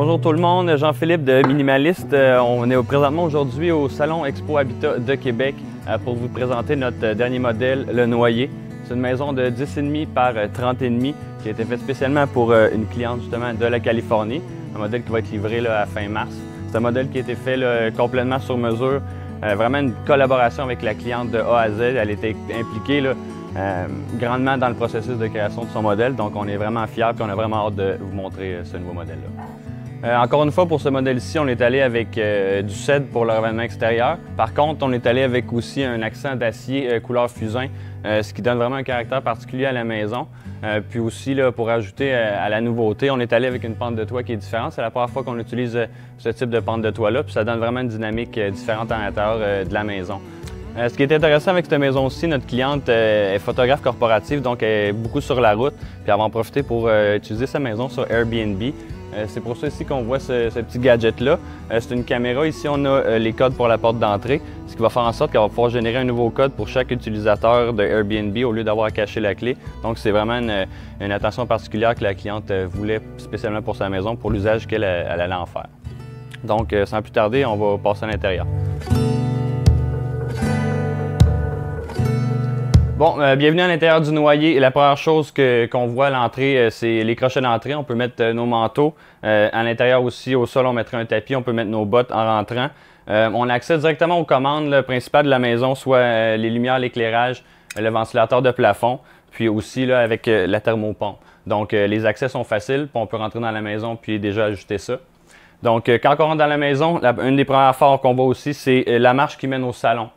Bonjour tout le monde, Jean-Philippe de Minimaliste. Euh, on est présentement aujourd'hui au Salon Expo Habitat de Québec euh, pour vous présenter notre euh, dernier modèle, le Noyer. C'est une maison de 10,5 par 30,5 qui a été faite spécialement pour une cliente justement de la Californie. Un modèle qui va être livré là, à fin mars. C'est un modèle qui a été fait complètement sur mesure. vraiment une collaboration avec la cliente de A à Z. Elle était impliquée grandement dans le processus de création de son modèle. Donc on est vraiment fiers et on a vraiment hâte de vous montrer ce nouveau modèle-là. Euh, encore une fois, pour ce modèle-ci, on est allé avec euh, du cèdre pour le revêtement extérieur. Par contre, on est allé avec aussi un accent d'acier euh, couleur fusain, ce qui donne vraiment un caractère particulier à la maison. puis aussi, pour ajouter à la nouveauté, on est allé avec une pente de toit qui est différente. C'est la première fois qu'on utilise ce type de pente de toit-là, puis ça donne vraiment une dynamique différente à l'intérieur de la maison. ce qui est intéressant avec cette maison aussi, notre cliente est photographe corporative, donc elle est beaucoup sur la route. Puis elle va en profiter pour utiliser sa maison sur Airbnb. Euh, c'est pour ça ici qu'on voit ce, petit gadget-là. Euh, c'est une caméra. Ici, on a euh, les codes pour la porte d'entrée, ce qui va faire en sorte qu'elle va pouvoir générer un nouveau code pour chaque utilisateur de Airbnb au lieu d'avoir à cacher la clé. Donc, c'est vraiment une, attention particulière que la cliente voulait spécialement pour sa maison, pour l'usage qu'elle allait en faire. Donc, sans plus tarder, on va passer à l'intérieur. Bon, euh, bienvenue à l'intérieur du noyer. La première chose qu'on voit à l'entrée, euh, c'est les crochets d'entrée. On peut mettre euh, nos manteaux. à l'intérieur aussi, au sol, on mettrait un tapis. On peut mettre nos bottes en rentrant. on accède directement aux commandes principales de la maison, soit les lumières, l'éclairage, le ventilateur de plafond, puis aussi avec la thermopompe. Donc, les accès sont faciles. on peut rentrer dans la maison puis déjà ajuster ça. Donc, quand on rentre dans la maison, une des premières phares qu'on voit aussi, c'est la marche qui mène au salon.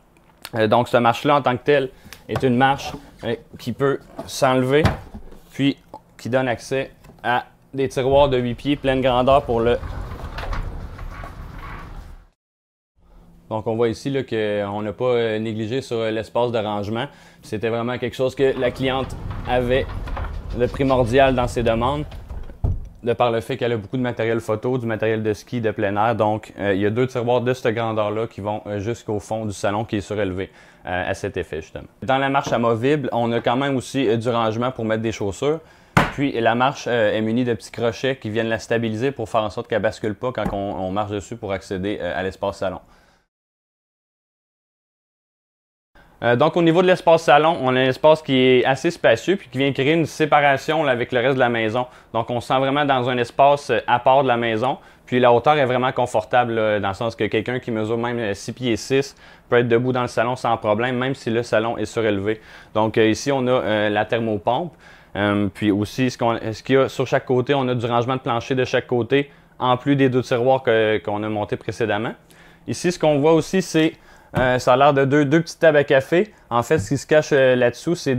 donc, cette marche-là, en tant que telle, est une marche euh, qui peut s'enlever, puis qui donne accès à des tiroirs de 8 pieds pleine grandeur pour le Donc, on voit ici qu'on n'a pas euh, négligé sur euh, l'espace de rangement. C'était vraiment quelque chose que la cliente avait le primordial dans ses demandes de par le fait qu'elle a beaucoup de matériel photo, du matériel de ski, de plein air. Donc, euh, il y a deux tiroirs de cette grandeur-là qui vont euh, jusqu'au fond du salon qui est surélevé euh, à cet effet, justement. Dans la marche amovible, on a quand même aussi du rangement pour mettre des chaussures. Puis la marche est munie de petits crochets qui viennent la stabiliser pour faire en sorte qu'elle bascule pas quand on marche dessus pour accéder à l'espace salon. Euh, donc, au niveau de l'espace salon, on a un espace qui est assez spacieux puis qui vient créer une séparation avec le reste de la maison. Donc, on se sent vraiment dans un espace euh, à part de la maison. Puis, la hauteur est vraiment confortable dans le sens que quelqu'un qui mesure même 6 euh, pieds 6 peut être debout dans le salon sans problème, même si le salon est surélevé. Donc, ici, on a la thermopompe. puis aussi, ce qu'il y a sur chaque côté, on a du rangement de plancher de chaque côté, en plus des deux tiroirs qu'on a montés précédemment. Ici, ce qu'on voit aussi, c'est euh, ça a l'air de deux, petites tables à café. En fait, ce qui se cache euh, là-dessous, c'est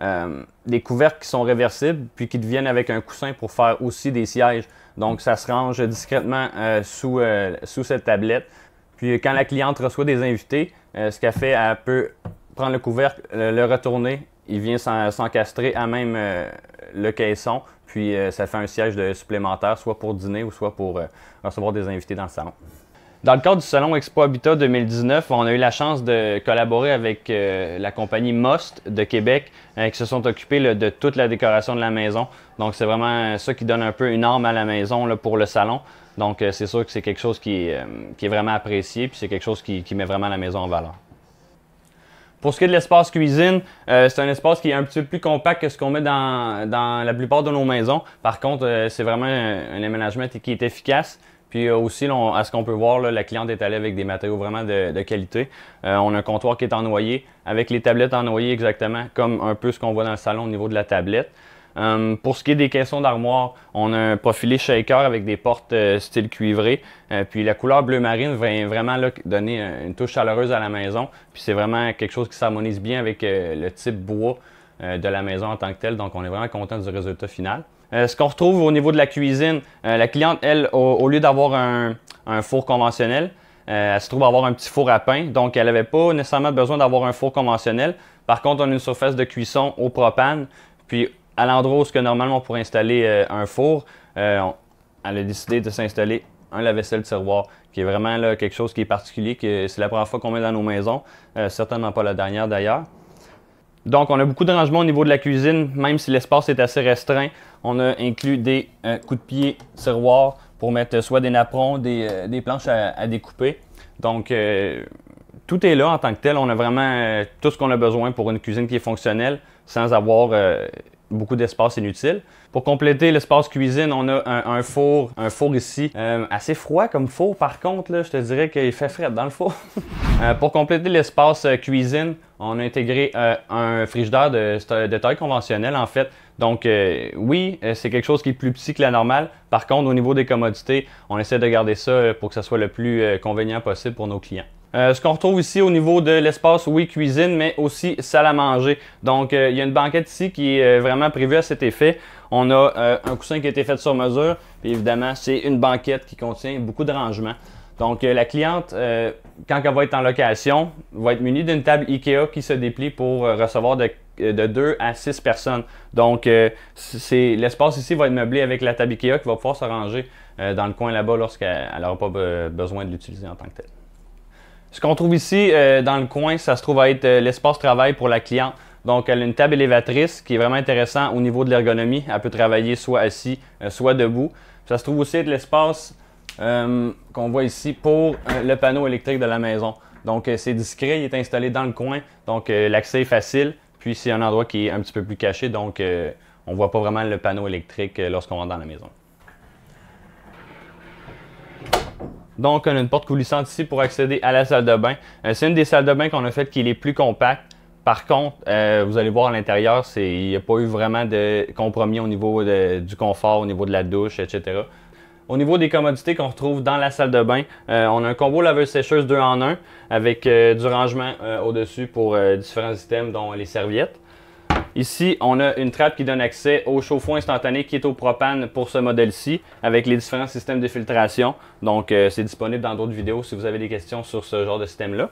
euh, des, couvercles qui sont réversibles, puis qui deviennent avec un coussin pour faire aussi des sièges. Donc, ça se range discrètement sous, cette tablette. Puis, quand la cliente reçoit des invités, ce qu'elle fait, elle peut prendre le couvercle, le retourner. Il vient s'encastrer à même le caisson. Puis, ça fait un siège de supplémentaire, soit pour dîner ou soit pour recevoir des invités dans le salon. Dans le cadre du Salon Expo Habitat 2019, on a eu la chance de collaborer avec euh, la compagnie Most de Québec, hein, qui se sont occupés de toute la décoration de la maison. Donc, c'est vraiment ça qui donne un peu une arme à la maison pour le salon. Donc, euh, c'est sûr que c'est quelque chose euh, qui, est vraiment apprécié, puis c'est quelque chose qui, met vraiment la maison en valeur. Pour ce qui est de l'espace cuisine, c'est un espace qui est un petit peu plus compact que ce qu'on met dans, la plupart de nos maisons. Par contre, c'est vraiment un, aménagement qui est efficace. Puis euh, aussi, à ce qu'on peut voir, la cliente est allée avec des matériaux vraiment de, qualité. Euh, on a un comptoir qui est en noyer, avec les tablettes en noyer exactement, comme un peu ce qu'on voit dans le salon au niveau de la tablette. Euh, pour ce qui est des caissons d'armoire, on a un profilé shaker avec des portes style cuivré. puis la couleur bleu marine vient vraiment donner une touche chaleureuse à la maison. Puis c'est vraiment quelque chose qui s'harmonise bien avec le type bois de la maison en tant que tel. Donc on est vraiment content du résultat final. Euh, ce qu'on retrouve au niveau de la cuisine, euh, la cliente, elle, au, lieu d'avoir un, four conventionnel, euh, elle se trouve à avoir un petit four à pain, donc elle n'avait pas nécessairement besoin d'avoir un four conventionnel. Par contre, on a une surface de cuisson au propane, puis à l'endroit où ce que normalement on pourrait installer un four, elle a décidé de s'installer un lave-vaisselle tiroir, qui est vraiment quelque chose qui est particulier, que c'est la première fois qu'on met dans nos maisons, certainement pas la dernière d'ailleurs. Donc, on a beaucoup de rangements au niveau de la cuisine, même si l'espace est assez restreint. On a inclus des euh, coups de pied tiroirs pour mettre soit des napperons, des, euh, planches à, découper. Donc, euh, tout est là en tant que tel. On a vraiment tout ce qu'on a besoin pour une cuisine qui est fonctionnelle sans avoir beaucoup d'espace inutile. Pour compléter l'espace cuisine, on a un, four, un four ici, euh, assez froid comme four par contre, je te dirais qu'il fait frais dans le four. Euh, pour compléter l'espace euh, cuisine, on a intégré un frigidaire de, taille conventionnelle en fait. Donc oui, c'est quelque chose qui est plus petit que la normale. Par contre, au niveau des commodités, on essaie de garder ça pour que ça soit le plus convenient possible pour nos clients. Euh, ce qu'on retrouve ici au niveau de l'espace, oui, cuisine, mais aussi salle à manger. Donc, euh, il y a une banquette ici qui est euh, vraiment prévue à cet effet. On a un coussin qui a été fait sur mesure. Puis évidemment, c'est une banquette qui contient beaucoup de rangements. Donc, la cliente, quand elle va être en location, va être munie d'une table IKEA qui se déplie pour recevoir de, de 2 à 6 personnes. Donc, l'espace ici va être meublé avec la table IKEA qui va pouvoir se ranger dans le coin là-bas lorsqu'elle n'aura pas besoin de l'utiliser en tant que telle. Ce qu'on trouve ici euh, dans le coin, ça se trouve à être euh, l'espace travail pour la cliente. Donc, elle a une table élévatrice qui est vraiment intéressante au niveau de l'ergonomie. Elle peut travailler soit assis, euh, soit debout. Ça se trouve aussi être l'espace qu'on voit ici pour le panneau électrique de la maison. Donc, c'est discret, il est installé dans le coin. Donc, l'accès est facile. Puis, c'est un endroit qui est un petit peu plus caché. Donc, on ne voit pas vraiment le panneau électrique lorsqu'on rentre dans la maison. Donc, on a une porte coulissante ici pour accéder à la salle de bain. Euh, c'est une des salles de bain qu'on a faites qui est les plus compactes. Par contre, euh, vous allez voir à l'intérieur, il n'y a pas eu vraiment de compromis au niveau du confort, au niveau de la douche, etc. Au niveau des commodités qu'on retrouve dans la salle de bain, euh, on a un combo laveuse sécheuse 2 en 1 avec du rangement au-dessus pour différents items dont les serviettes. Ici, on a une trappe qui donne accès au chauffe-eau instantané qui est au propane pour ce modèle-ci, avec les différents systèmes de filtration. Donc, euh, c'est disponible dans d'autres vidéos si vous avez des questions sur ce genre de système-là.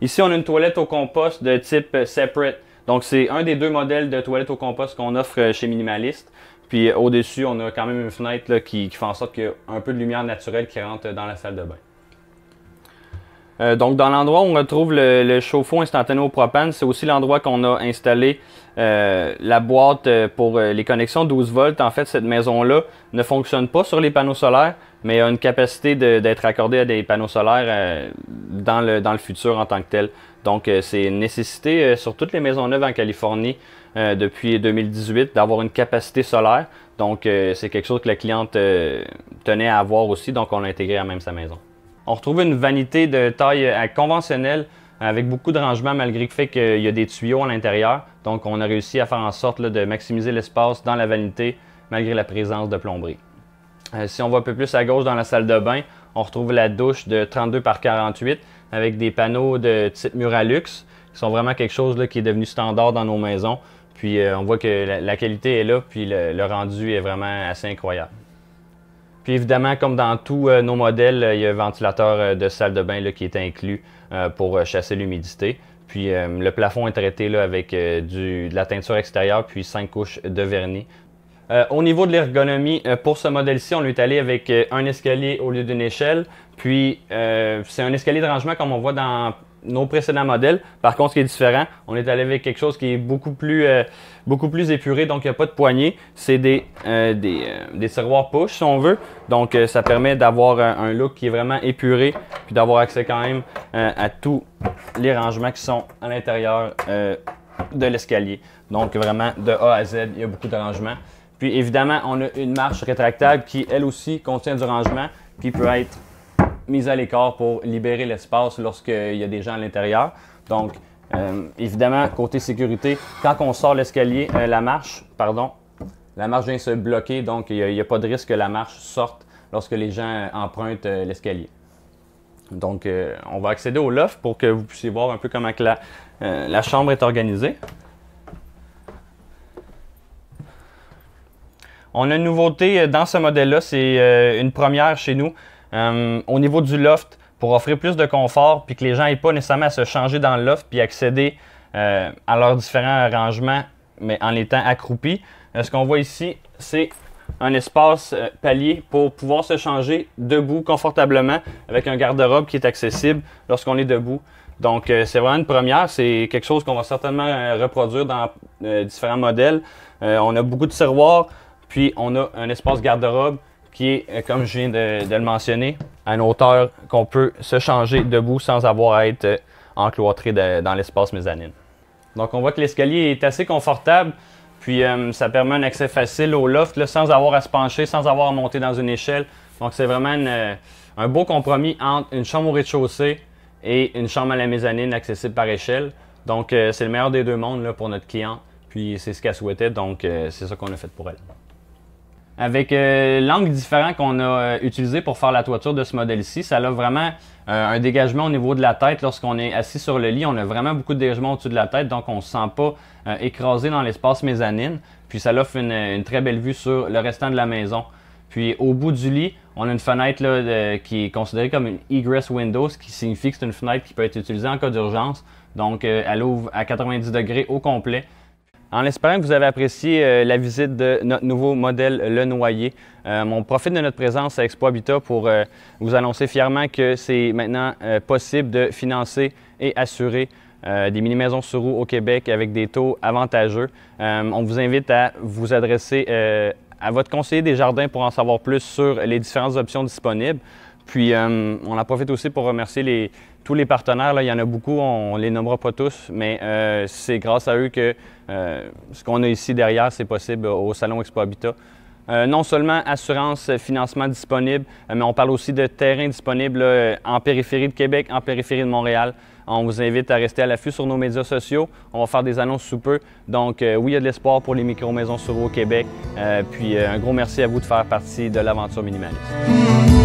Ici, on a une toilette au compost de type separate. Donc, c'est un des deux modèles de toilette au compost qu'on offre euh, chez Minimalist. Puis, euh, au-dessus, on a quand même une fenêtre qui, fait en sorte qu'il y ait un peu de lumière naturelle qui rentre dans la salle de bain. Euh, donc, dans l'endroit où on retrouve le, chauffe-eau instantané au propane, c'est aussi l'endroit qu'on a installé euh, la boîte euh, pour les connexions 12 volts. En fait, cette maison-là ne fonctionne pas sur les panneaux solaires, mais a une capacité d'être accordée à des panneaux solaires dans, le, dans le futur en tant que tel. Donc, c'est une nécessité sur toutes les maisons neuves en Californie depuis 2018 d'avoir une capacité solaire. Donc, c'est quelque chose que la cliente tenait à avoir aussi, donc on l'a intégré à même sa maison on retrouve une vanité de taille euh, conventionnelle avec beaucoup de rangements malgré le fait qu'il y a des tuyaux à l'intérieur. Donc on a réussi à faire en sorte de maximiser l'espace dans la vanité malgré la présence de plomberie. Euh, si on va un peu plus à gauche dans la salle de bain, on retrouve la douche de 32 par 48 avec des panneaux de type Muralux qui sont vraiment quelque chose qui est devenu standard dans nos maisons. Puis euh, on voit que la, qualité est là, puis le rendu est vraiment assez incroyable. Puis évidemment, comme dans tous euh, nos modèles, euh, il y a un ventilateur euh, de salle de bain là, qui est inclus pour chasser l'humidité. Puis le plafond est traité avec de la teinture extérieure, puis cinq couches de vernis. au niveau de l'ergonomie, pour ce modèle-ci, on est allé avec un escalier au lieu d'une échelle. Puis c'est un escalier de rangement comme on voit dans nos précédents modèles. Par contre, ce qui est différent, on est allé avec quelque chose qui est beaucoup plus, euh, beaucoup plus épuré, donc il n'y a pas de poignée. C'est des, euh, euh, tiroirs des, push, si on veut. Donc, ça permet d'avoir un, un, look qui est vraiment épuré, puis d'avoir accès quand même à tous les rangements qui sont à l'intérieur de l'escalier. Donc, vraiment, de A à Z, il y a beaucoup de rangements. Puis, évidemment, on a une marche rétractable qui, elle aussi, contient du rangement, puis peut être mise à l'écart pour libérer l'espace lorsqu'il y a des gens à l'intérieur. Donc, euh, évidemment, côté sécurité, quand on sort l'escalier, euh, la marche, pardon, la marche vient se bloquer, donc il n'y a, pas de risque que la marche sorte lorsque les gens empruntent euh, l'escalier. Donc, on va accéder au loft pour que vous puissiez voir un peu comment la chambre est organisée. On a une nouveauté dans ce modèle-là, c'est une première chez nous. Euh, au niveau du loft, pour offrir plus de confort, puis que les gens n'aient pas nécessairement à se changer dans le loft, puis accéder euh, à leurs différents rangements mais en étant accroupis. Euh, ce qu'on voit ici, c'est un espace palier pour pouvoir se changer debout confortablement avec un garde-robe qui est accessible lorsqu'on est debout. Donc, c'est vraiment une première. C'est quelque chose qu'on va certainement reproduire dans différents modèles. on a beaucoup de tiroirs, puis on a un espace garde-robe qui est, euh, comme je viens de, le mentionner, à une hauteur qu'on peut se changer debout sans avoir à être euh, encloîtré dans l'espace mezzanine. Donc on voit que l'escalier est assez confortable, puis euh, ça permet un accès facile au loft sans avoir à se pencher, sans avoir à monter dans une échelle. Donc c'est vraiment un beau compromis entre une chambre au rez-de-chaussée et une chambre à la mezzanine accessible par échelle. Donc c'est le meilleur des deux mondes pour notre client, puis c'est ce qu'elle souhaitait, donc c'est ça qu'on a fait pour elle avec euh, l'angle différent qu'on a euh, utilisé pour faire la toiture de ce modèle-ci, ça a vraiment euh, un dégagement au niveau de la tête. Lorsqu'on est assis sur le lit, on a vraiment beaucoup de dégagement au-dessus de la tête, donc on ne se sent pas écrasé dans l'espace mezzanine. Puis ça offre une, très belle vue sur le restant de la maison. Puis au bout du lit, on a une fenêtre qui est considérée comme une egress window, ce qui signifie que c'est une fenêtre qui peut être utilisée en cas d'urgence. Donc elle ouvre à 90 degrés au complet. En espérant que vous avez apprécié euh, la visite de notre nouveau modèle Le Noyer, euh, on profite de notre présence à Expo Habitat pour euh, vous annoncer fièrement que c'est maintenant possible de financer et assurer des mini-maisons sur roues au Québec avec des taux avantageux. on vous invite à vous adresser à votre conseiller des jardins pour en savoir plus sur les différentes options disponibles. Puis, on en profite aussi pour remercier les, tous les partenaires, il y en a beaucoup, on ne les nommera pas tous, mais euh, c'est grâce à eux que euh, ce qu'on a ici derrière, c'est possible au Salon Expo Habitat. Euh, non seulement assurance, financement disponible, mais on parle aussi de terrain disponible en périphérie de Québec, en périphérie de Montréal. On vous invite à rester à l'affût sur nos médias sociaux. On va faire des annonces sous peu. Donc, oui, il y a de l'espoir pour les micro-maisons sur au Québec. puis, un gros merci à vous de faire partie de l'aventure minimaliste.